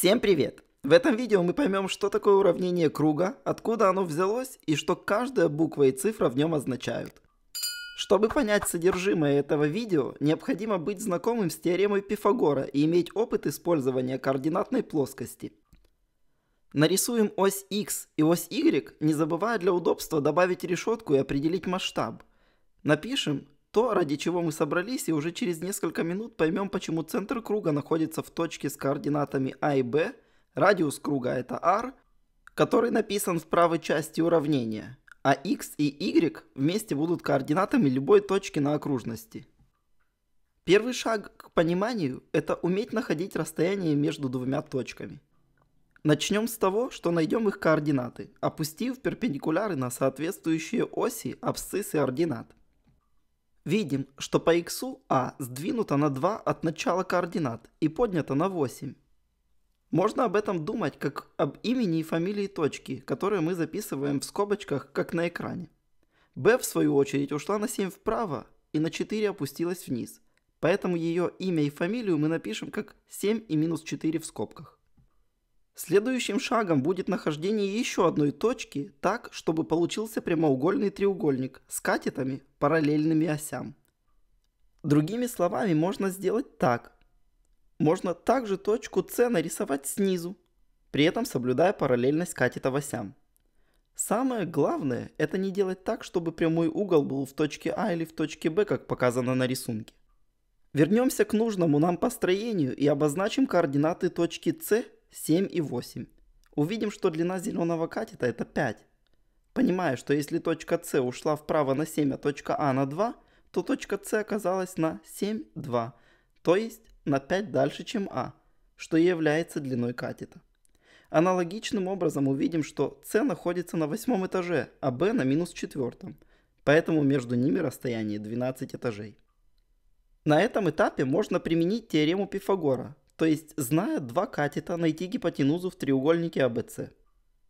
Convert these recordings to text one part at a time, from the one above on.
Всем привет! В этом видео мы поймем, что такое уравнение круга, откуда оно взялось и что каждая буква и цифра в нем означают. Чтобы понять содержимое этого видео, необходимо быть знакомым с теоремой Пифагора и иметь опыт использования координатной плоскости. Нарисуем ось x и ось y, не забывая для удобства добавить решетку и определить масштаб. Напишем то, ради чего мы собрались, и уже через несколько минут поймем, почему центр круга находится в точке с координатами А и Б, радиус круга это R, который написан в правой части уравнения, а X и Y вместе будут координатами любой точки на окружности. Первый шаг к пониманию – это уметь находить расстояние между двумя точками. Начнем с того, что найдем их координаты, опустив перпендикуляры на соответствующие оси, абсциссы ординат. Видим, что по x а сдвинута на 2 от начала координат и поднята на 8. Можно об этом думать как об имени и фамилии точки, которые мы записываем в скобочках, как на экране. b в свою очередь ушла на 7 вправо и на 4 опустилась вниз, поэтому ее имя и фамилию мы напишем как 7 и минус 4 в скобках. Следующим шагом будет нахождение еще одной точки так, чтобы получился прямоугольный треугольник с катетами, параллельными осям. Другими словами, можно сделать так. Можно также точку С нарисовать снизу, при этом соблюдая параллельность катета осям. Самое главное – это не делать так, чтобы прямой угол был в точке А или в точке Б, как показано на рисунке. Вернемся к нужному нам построению и обозначим координаты точки С 7 и 8. Увидим, что длина зеленого катета это 5. Понимая, что если точка С ушла вправо на 7, а точка А на 2, то точка С оказалась на 7, 2, то есть на 5 дальше, чем А, что и является длиной катета. Аналогичным образом увидим, что С находится на восьмом этаже, а Б на минус четвертом, поэтому между ними расстояние 12 этажей. На этом этапе можно применить теорему Пифагора, то есть, зная два катета, найти гипотенузу в треугольнике АБЦ.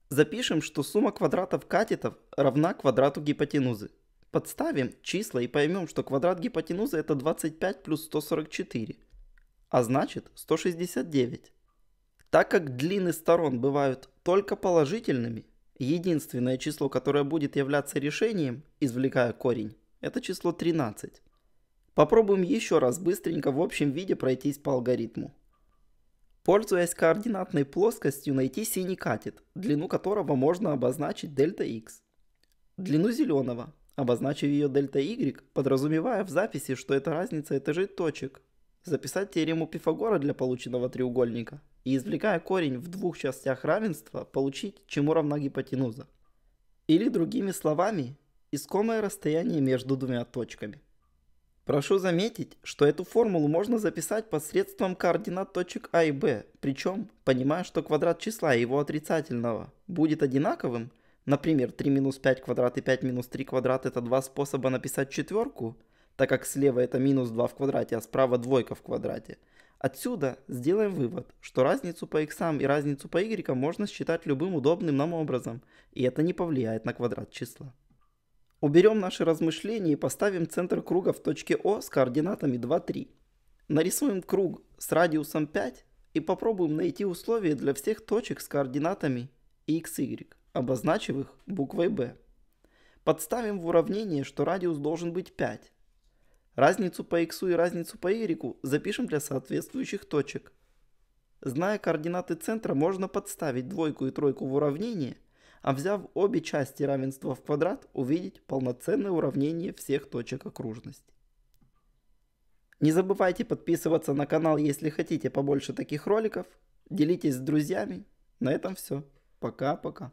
Запишем, что сумма квадратов катетов равна квадрату гипотенузы. Подставим числа и поймем, что квадрат гипотенузы это 25 плюс 144, а значит 169. Так как длины сторон бывают только положительными, единственное число, которое будет являться решением, извлекая корень, это число 13. Попробуем еще раз быстренько в общем виде пройтись по алгоритму. Пользуясь координатной плоскостью, найти синий катет, длину которого можно обозначить дельта x. Длину зеленого, обозначив ее дельта y, подразумевая в записи, что это разница этажей точек. Записать теорему Пифагора для полученного треугольника и, извлекая корень в двух частях равенства, получить, чему равна гипотенуза. Или другими словами, искомое расстояние между двумя точками – Прошу заметить, что эту формулу можно записать посредством координат точек А и Б, причем, понимая, что квадрат числа его отрицательного будет одинаковым, например, 3 минус 5 квадрат и 5 минус 3 квадрат это два способа написать четверку, так как слева это минус 2 в квадрате, а справа двойка в квадрате. Отсюда сделаем вывод, что разницу по x и разницу по y можно считать любым удобным нам образом, и это не повлияет на квадрат числа. Уберем наши размышления и поставим центр круга в точке О с координатами 2, 3. Нарисуем круг с радиусом 5 и попробуем найти условия для всех точек с координатами x, y, обозначив их буквой b. Подставим в уравнение, что радиус должен быть 5. Разницу по x и разницу по y запишем для соответствующих точек. Зная координаты центра, можно подставить двойку и тройку в уравнение – а взяв обе части равенства в квадрат, увидеть полноценное уравнение всех точек окружности. Не забывайте подписываться на канал, если хотите побольше таких роликов. Делитесь с друзьями. На этом все. Пока-пока.